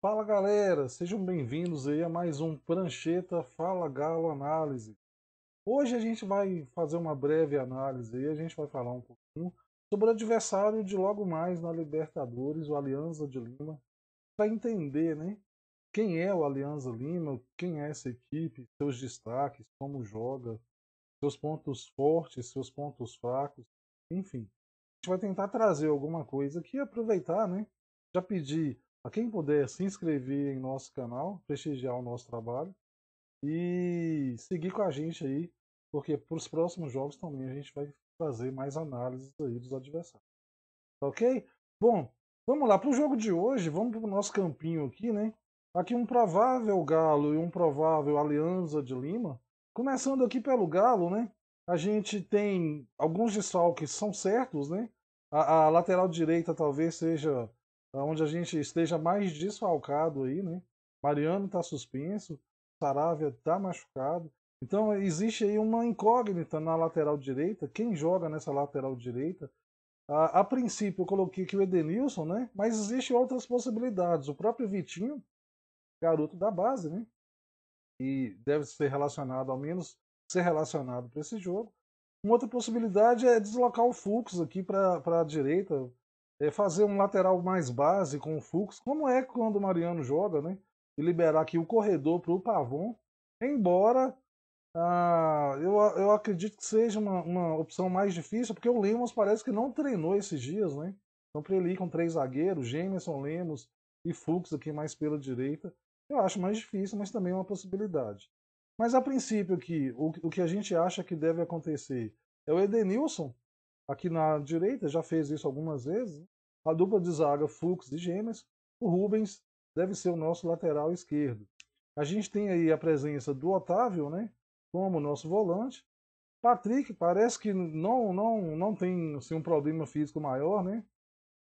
Fala galera, sejam bem-vindos aí a mais um Prancheta Fala Galo Análise. Hoje a gente vai fazer uma breve análise e a gente vai falar um pouquinho sobre o adversário de logo mais na Libertadores, o Alianza de Lima, para entender, né, quem é o Alianza Lima, quem é essa equipe, seus destaques, como joga, seus pontos fortes, seus pontos fracos, enfim. A gente vai tentar trazer alguma coisa aqui aproveitar, né? Já pedi a quem puder se inscrever em nosso canal, prestigiar o nosso trabalho e seguir com a gente aí, porque para os próximos jogos também a gente vai fazer mais análises aí dos adversários. Tá ok? Bom, vamos lá para o jogo de hoje, vamos para o nosso campinho aqui, né? Aqui um provável Galo e um provável Aliança de Lima. Começando aqui pelo Galo, né? A gente tem alguns desfalques são certos, né? A, a lateral direita talvez seja então, onde a gente esteja mais desfalcado aí, né? Mariano está suspenso, Saravia está machucado. Então existe aí uma incógnita na lateral direita, quem joga nessa lateral direita. A, a princípio eu coloquei que o Edenilson, né? Mas existem outras possibilidades. O próprio Vitinho, garoto da base, né? E deve ser relacionado, ao menos ser relacionado para esse jogo. Uma outra possibilidade é deslocar o Fux aqui para a direita, é fazer um lateral mais base com o Fux, como é quando o Mariano joga, né? E liberar aqui o corredor para o Pavon. Embora ah, eu, eu acredito que seja uma, uma opção mais difícil, porque o Lemos parece que não treinou esses dias, né? Então, para ele ir com três zagueiros, Jameson, Lemos e Fux aqui mais pela direita, eu acho mais difícil, mas também é uma possibilidade. Mas a princípio, que o, o que a gente acha que deve acontecer é o Edenilson aqui na direita, já fez isso algumas vezes. A dupla de zaga Fux e Gêmeos. O Rubens deve ser o nosso lateral esquerdo. A gente tem aí a presença do Otávio, né? Como nosso volante. Patrick parece que não não não tem assim, um problema físico maior, né?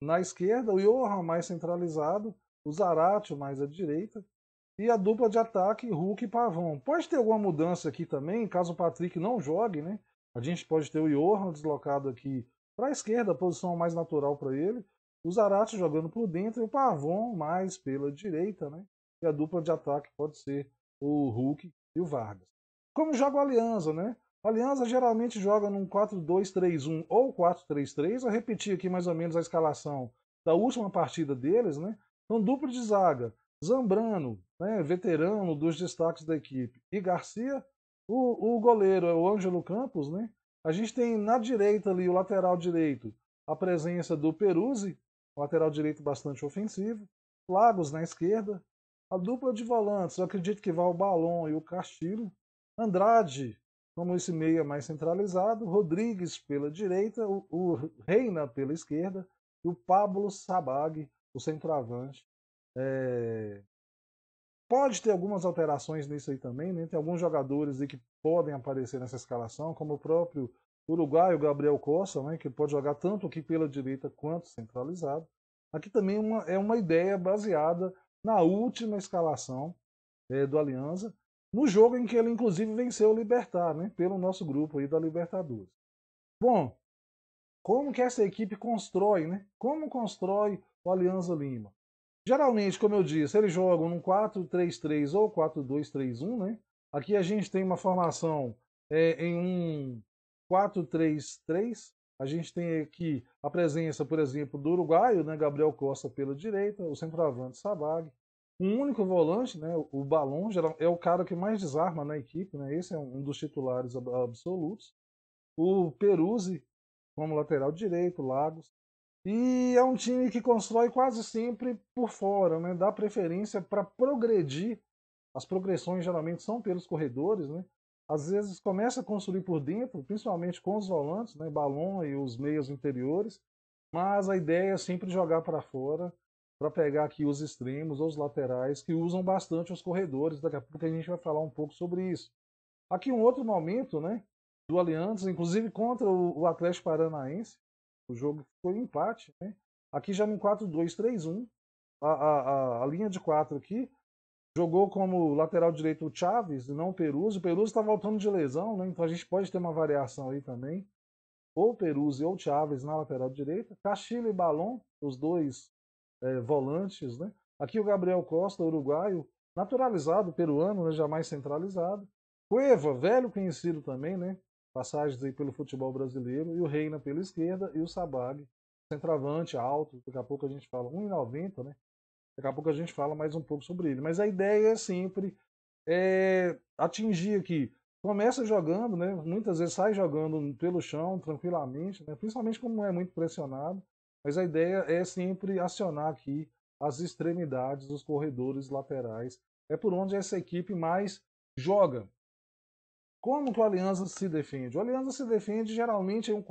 Na esquerda, o Johan mais centralizado, o Zaratio mais à direita e a dupla de ataque Hulk e Pavão. Pode ter alguma mudança aqui também, caso o Patrick não jogue, né? A gente pode ter o Johan deslocado aqui para a esquerda, a posição mais natural para ele. O Zarate jogando por dentro e o Pavon mais pela direita, né? E a dupla de ataque pode ser o Hulk e o Vargas. Como joga o Aliança, né? A Aliança geralmente joga num 4-2-3-1 ou 4-3-3. Eu repeti aqui mais ou menos a escalação da última partida deles, né? Então, duplo de zaga, Zambrano, né, veterano dos destaques da equipe, e Garcia, o, o goleiro é o Ângelo Campos, né? A gente tem na direita ali, o lateral direito, a presença do Peruzzi, lateral direito bastante ofensivo. Lagos na esquerda. A dupla de volantes, eu acredito que vai o Balon e o Castilho. Andrade, como esse meia mais centralizado. Rodrigues pela direita, o, o Reina pela esquerda. E o Pablo Sabag, o centroavante, é, Pode ter algumas alterações nisso aí também, né? Tem alguns jogadores aí que podem aparecer nessa escalação, como o próprio Uruguai, o Gabriel Costa, né? que pode jogar tanto aqui pela direita quanto centralizado. Aqui também é uma, é uma ideia baseada na última escalação é, do Aliança, no jogo em que ele inclusive venceu o Libertar, né? Pelo nosso grupo aí da Libertadores. Bom, como que essa equipe constrói, né? Como constrói o Alianza Lima? Geralmente, como eu disse, eles jogam num 4-3-3 ou 4-2-3-1, né? Aqui a gente tem uma formação é, em um 4-3-3. A gente tem aqui a presença, por exemplo, do uruguaio, né? Gabriel Costa pela direita, o centroavante Sabag. Um único volante, né? O Balon geral, é o cara que mais desarma na equipe, né? Esse é um dos titulares absolutos. O Peruzzi como lateral direito, Lagos. E é um time que constrói quase sempre por fora, né? dá preferência para progredir. As progressões geralmente são pelos corredores, né? às vezes começa a construir por dentro, principalmente com os volantes, né? Balão e os meios interiores, mas a ideia é sempre jogar para fora para pegar aqui os extremos ou os laterais que usam bastante os corredores. Daqui a pouco a gente vai falar um pouco sobre isso. Aqui um outro momento, né, do Aliança, inclusive contra o Atlético Paranaense, o jogo ficou em empate. Né? Aqui já no 4-2-3-1, a, a, a, linha de 4 aqui jogou como lateral direito o Chaves, não o Peruso. O Peruso está voltando de lesão, né? então a gente pode ter uma variação aí também. Ou Peruso ou Chaves na lateral direita. Castilho e Balon, os dois é, volantes. Né? Aqui o Gabriel Costa, uruguaio, naturalizado, peruano, né? jamais centralizado. Cueva, velho conhecido também, né? passagens aí pelo futebol brasileiro, e o Reina pela esquerda e o Sabag, centroavante alto, daqui a pouco a gente fala 1,90, né? Daqui a pouco a gente fala mais um pouco sobre ele. Mas a ideia é sempre é, atingir aqui. Começa jogando, né? Muitas vezes sai jogando pelo chão, tranquilamente, né? principalmente como não é muito pressionado. Mas a ideia é sempre acionar aqui as extremidades, os corredores laterais. É por onde essa equipe mais joga. Como que o Aliança se defende? O Aliança se defende geralmente em um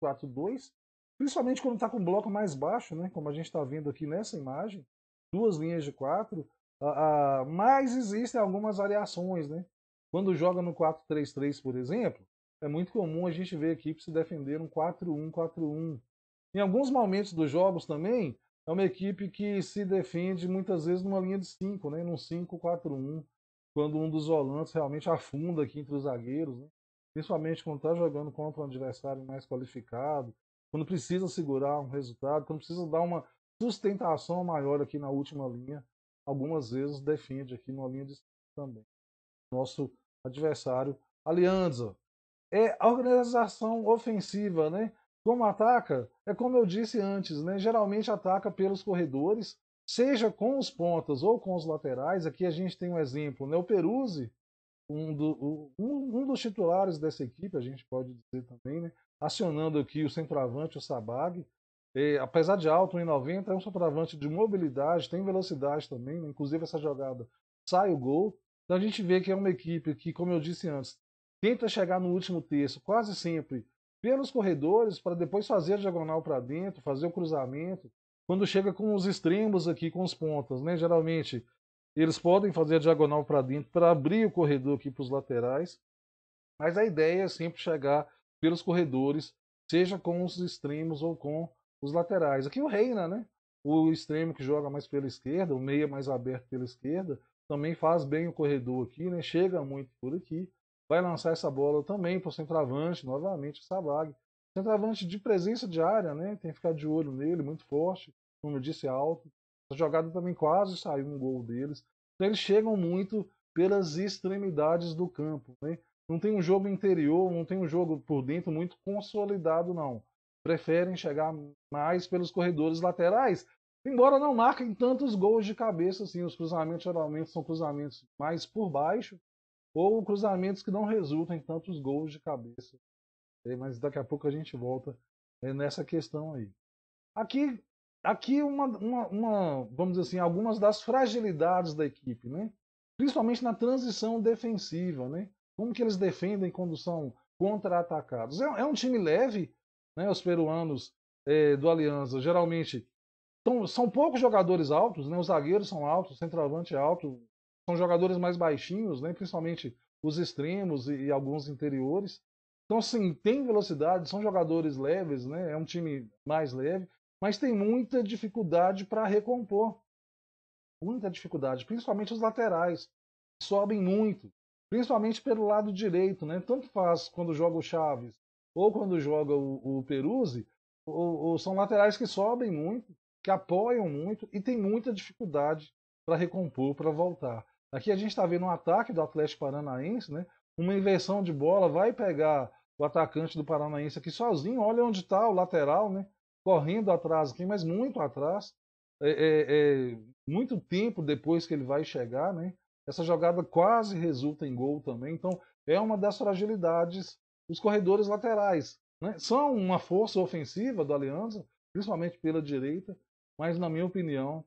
4-4-2, principalmente quando está com um bloco mais baixo, né? como a gente está vendo aqui nessa imagem, duas linhas de 4. uh, uh, mas existem algumas variações. Né? Quando joga no 4-3-3, por exemplo, é muito comum a gente ver a equipe se defender um 4-1-4-1. Em alguns momentos dos jogos também, é uma equipe que se defende muitas vezes numa linha de 5, né? num 5-4-1, quando um dos volantes realmente afunda aqui entre os zagueiros, né? principalmente quando está jogando contra um adversário mais qualificado, quando precisa segurar um resultado, quando precisa dar uma sustentação maior aqui na última linha, algumas vezes defende aqui na linha de também. Nosso adversário Alianza. É a organização ofensiva, né? Como ataca? É como eu disse antes, né? Geralmente ataca pelos corredores, seja com os pontas ou com os laterais. Aqui a gente tem um exemplo, né? O Peruzzi, um, do, um, um, dos titulares dessa equipe, a gente pode dizer também, né? Acionando aqui o centroavante, o Sabag. E, apesar de alto, 1,90, é um centroavante de mobilidade, tem velocidade também, né? inclusive essa jogada sai o gol. Então a gente vê que é uma equipe que, como eu disse antes, tenta chegar no último terço quase sempre pelos corredores para depois fazer a diagonal para dentro, fazer o cruzamento, quando chega com os extremos aqui, com os pontas, né? Geralmente eles podem fazer a diagonal para dentro para abrir o corredor aqui para os laterais, mas a ideia é sempre chegar pelos corredores, seja com os extremos ou com os laterais. Aqui o Reina, né? O extremo que joga mais pela esquerda, o meia mais aberto pela esquerda, também faz bem o corredor aqui, né? Chega muito por aqui, vai lançar essa bola também para o centroavante, novamente o Sabag, Centroavante de presença diária, né? Tem que ficar de olho nele, muito forte. Como eu disse, é alto. A jogada também quase saiu um gol deles. Então eles chegam muito pelas extremidades do campo, né? Não tem um jogo interior, não tem um jogo por dentro muito consolidado, não. Preferem chegar mais pelos corredores laterais, embora não marquem tantos gols de cabeça, assim. Os cruzamentos geralmente são cruzamentos mais por baixo, ou cruzamentos que não resultam em tantos gols de cabeça mas daqui a pouco a gente volta é, nessa questão aí. Aqui, aqui uma, uma, uma, vamos dizer assim, algumas das fragilidades da equipe, né? principalmente na transição defensiva, né? como que eles defendem quando são contra-atacados. É, é, um time leve, né? os peruanos é, do Aliança geralmente tão, são poucos jogadores altos, né? os zagueiros são altos, o centroavante é alto, são jogadores mais baixinhos, né? principalmente os extremos e, e alguns interiores. Então, assim, tem velocidade, são jogadores leves, né? É um time mais leve, mas tem muita dificuldade para recompor. Muita dificuldade, principalmente os laterais. Sobem muito, principalmente pelo lado direito, né? Tanto faz quando joga o Chaves ou quando joga o, o Peruzzi, ou, ou são laterais que sobem muito, que apoiam muito e tem muita dificuldade para recompor, para voltar. Aqui a gente está vendo um ataque do Atlético Paranaense, né? Uma inversão de bola, vai pegar o atacante do Paranaense aqui sozinho. Olha onde está o lateral, né? Correndo atrás aqui, mas muito atrás. É, é, é, muito tempo depois que ele vai chegar, né? Essa jogada quase resulta em gol também. Então, é uma das fragilidades os corredores laterais. Né? São uma força ofensiva do Alianza, principalmente pela direita, mas, na minha opinião,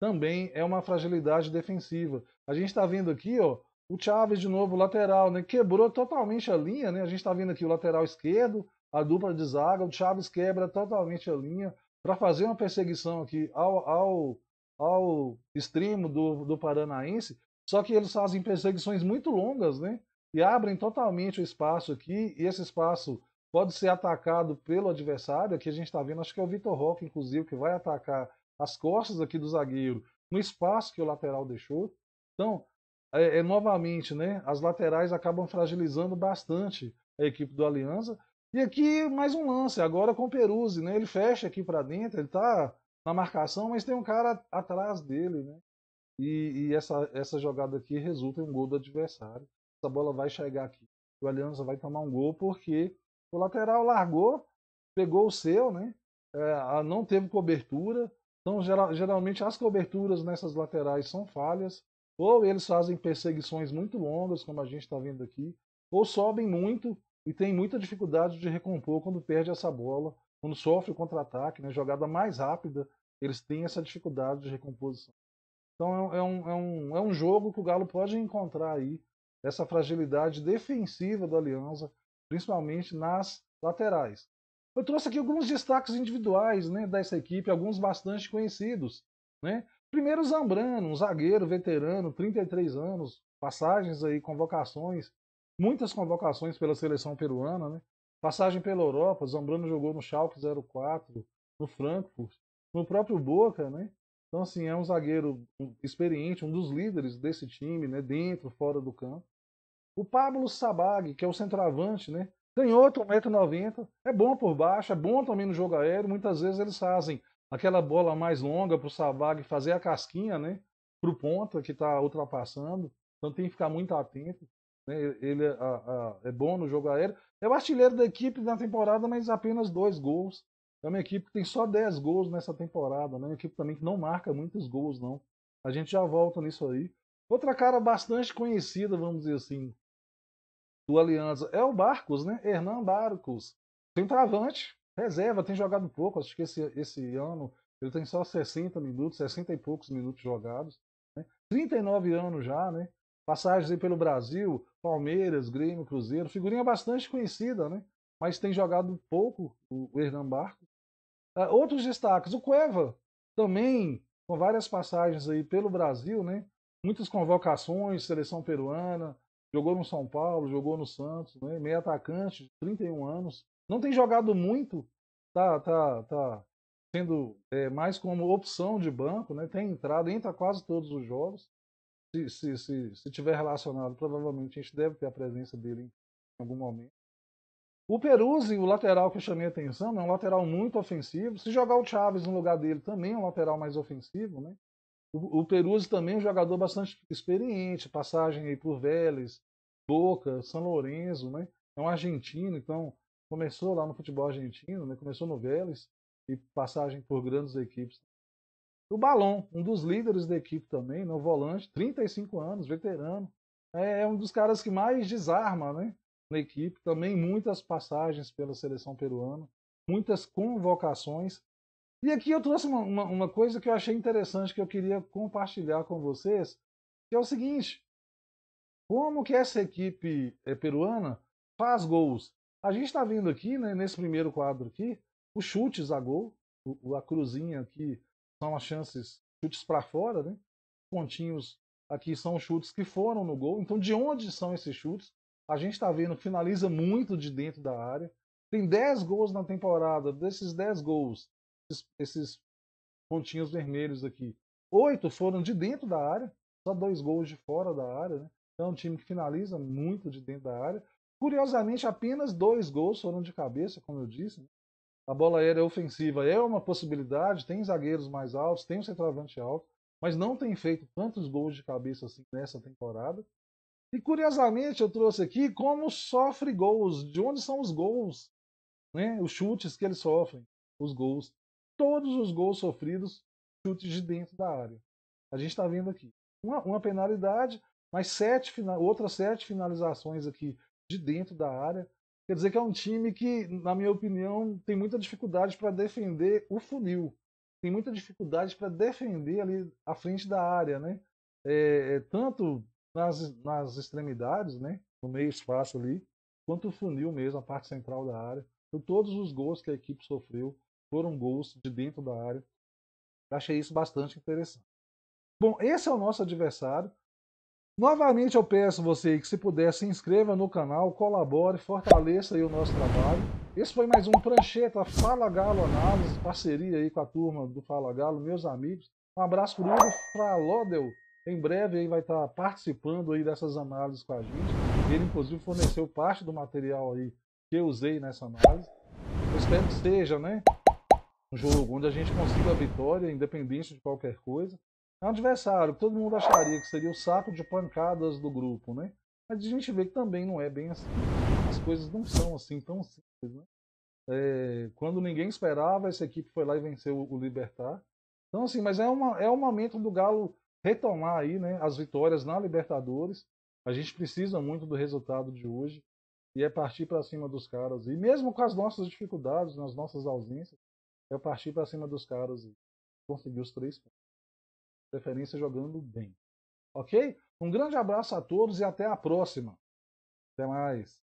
também é uma fragilidade defensiva. A gente está vendo aqui ó, o Chaves, de novo, lateral, né? Quebrou totalmente a linha, né? A gente está vendo aqui o lateral esquerdo, a dupla de zaga. O Chaves quebra totalmente a linha para fazer uma perseguição aqui ao, ao, ao extremo do, do Paranaense. Só que eles fazem perseguições muito longas, né? E abrem totalmente o espaço aqui. E esse espaço pode ser atacado pelo adversário. Aqui a gente está vendo, acho que é o Vitor Roque, inclusive, que vai atacar as costas aqui do zagueiro no espaço que o lateral deixou. Então, é, é, novamente, né, as laterais acabam fragilizando bastante a equipe do Aliança E aqui mais um lance, agora com o Peruzzi, né? Ele fecha aqui para dentro, ele tá na marcação, mas tem um cara atrás dele, né? E, e, essa, essa jogada aqui resulta em um gol do adversário. Essa bola vai chegar aqui. O Aliança vai tomar um gol porque o lateral largou, pegou o seu, né? É, não teve cobertura. Então, geral, geralmente, as coberturas nessas laterais são falhas. Ou eles fazem perseguições muito longas, como a gente está vendo aqui, ou sobem muito e tem muita dificuldade de recompor quando perde essa bola, quando sofre o contra-ataque, né? jogada mais rápida, eles têm essa dificuldade de recomposição. Então é um, é um, é um é jogo que o Galo pode encontrar aí essa fragilidade defensiva do Aliança, principalmente nas laterais. Eu trouxe aqui alguns destaques individuais né, dessa equipe, alguns bastante conhecidos. Né? Primeiro Zambrano, um zagueiro veterano, 33 anos, passagens aí, convocações, muitas convocações pela seleção peruana, né? Passagem pela Europa, Zambrano jogou no Schalke 04, no Frankfurt, no próprio Boca, né? Então, assim, é um zagueiro experiente, um dos líderes desse time, né? Dentro, fora do campo. O Pablo Sabag, que é o centroavante, né? outro 1,90m, é bom por baixo, é bom também no jogo aéreo. Muitas vezes eles fazem aquela bola mais longa para o Savag fazer a casquinha, né? Para o ponta que está ultrapassando. Então tem que ficar muito atento. Né? Ele é, a, a, é bom no jogo aéreo. É o artilheiro da equipe na temporada, mas apenas dois gols. É uma equipe que tem só 10 gols nessa temporada, né? Uma equipe também que não marca muitos gols, não. A gente já volta nisso aí. Outra cara bastante conhecida, vamos dizer assim, do Alianza é o Barcos, né? Hernan Barcos. Centroavante, Reserva, tem jogado pouco, acho que esse, esse ano ele tem só 60 minutos, 60 e poucos minutos jogados. Né? 39 anos já, né? Passagens aí pelo Brasil, Palmeiras, Grêmio, Cruzeiro, figurinha bastante conhecida, né? Mas tem jogado pouco o, o Hernan Barco. Uh, outros destaques, o Cueva, também com várias passagens aí pelo Brasil, né? Muitas convocações, seleção peruana, jogou no São Paulo, jogou no Santos, né? meio atacante, 31 anos, não tem jogado muito, tá, tá, tá sendo é, mais como opção de banco, né? Tem entrado, entra quase todos os jogos. Se, se, se, se tiver relacionado, provavelmente a gente deve ter a presença dele em algum momento. O Peruzzi, o lateral que eu chamei a atenção, é um lateral muito ofensivo. Se jogar o Chaves no lugar dele, também é um lateral mais ofensivo. Né? O, o Peruzzi também é um jogador bastante experiente, passagem aí por Vélez, Boca, São Lourenço. Né? É um argentino, então começou lá no futebol argentino, né? começou no Vélez e passagem por grandes equipes. O Balon, um dos líderes da equipe também, no né? volante, 35 anos, veterano, é, é um dos caras que mais desarma né? na equipe. Também muitas passagens pela seleção peruana, muitas convocações. E aqui eu trouxe uma, uma, uma coisa que eu achei interessante que eu queria compartilhar com vocês, que é o seguinte: como que essa equipe eh, peruana faz gols? A gente está vendo aqui, né, nesse primeiro quadro aqui, os chutes a gol, o, a cruzinha aqui são as chances, chutes para fora, né? Pontinhos aqui são chutes que foram no gol. Então, de onde são esses chutes? A gente está vendo que finaliza muito de dentro da área. Tem 10 gols na temporada. Desses 10 gols, esses pontinhos vermelhos aqui, oito foram de dentro da área, só dois gols de fora da área. Né? Então, é um time que finaliza muito de dentro da área. Curiosamente, apenas dois gols foram de cabeça, como eu disse. Né? A bola aérea ofensiva é uma possibilidade, tem zagueiros mais altos, tem um centroavante alto, mas não tem feito tantos gols de cabeça assim nessa temporada. E curiosamente, eu trouxe aqui como sofre gols, de onde são os gols, né? Os chutes que eles sofrem, os gols. Todos os gols sofridos, chutes de dentro da área. A gente está vendo aqui. Uma, uma penalidade, mas sete, outras sete finalizações aqui de dentro da área. Quer dizer que é um time que, na minha opinião, tem muita dificuldade para defender o funil. Tem muita dificuldade para defender ali a frente da área, né? É, é, tanto nas, nas extremidades, né? No meio espaço ali, quanto o funil mesmo, a parte central da área. Então, todos os gols que a equipe sofreu foram gols de dentro da área. Achei isso bastante interessante. Bom, esse é o nosso adversário. Novamente eu peço você que se puder se inscreva no canal, colabore, fortaleça aí o nosso trabalho. Esse foi mais um Prancheta Fala Galo Análise, parceria aí com a turma do Fala Galo, meus amigos. Um abraço pro Hugo Fralodel, em breve aí vai estar participando aí dessas análises com a gente. Ele inclusive forneceu parte do material aí que eu usei nessa análise. Eu espero que seja, né? Um jogo onde a gente consiga a vitória, independente de qualquer coisa. É um adversário que todo mundo acharia que seria o saco de pancadas do grupo, né? Mas a gente vê que também não é bem assim. As coisas não são assim tão simples, né? É, quando ninguém esperava, essa equipe foi lá e venceu o Libertar. Então, assim, mas é, uma, é um momento do Galo retomar aí, né, as vitórias na Libertadores. A gente precisa muito do resultado de hoje e é partir para cima dos caras. E mesmo com as nossas dificuldades, nas nossas ausências, é partir para cima dos caras e conseguir os três pontos preferência jogando bem. Ok? Um grande abraço a todos e até a próxima. Até mais.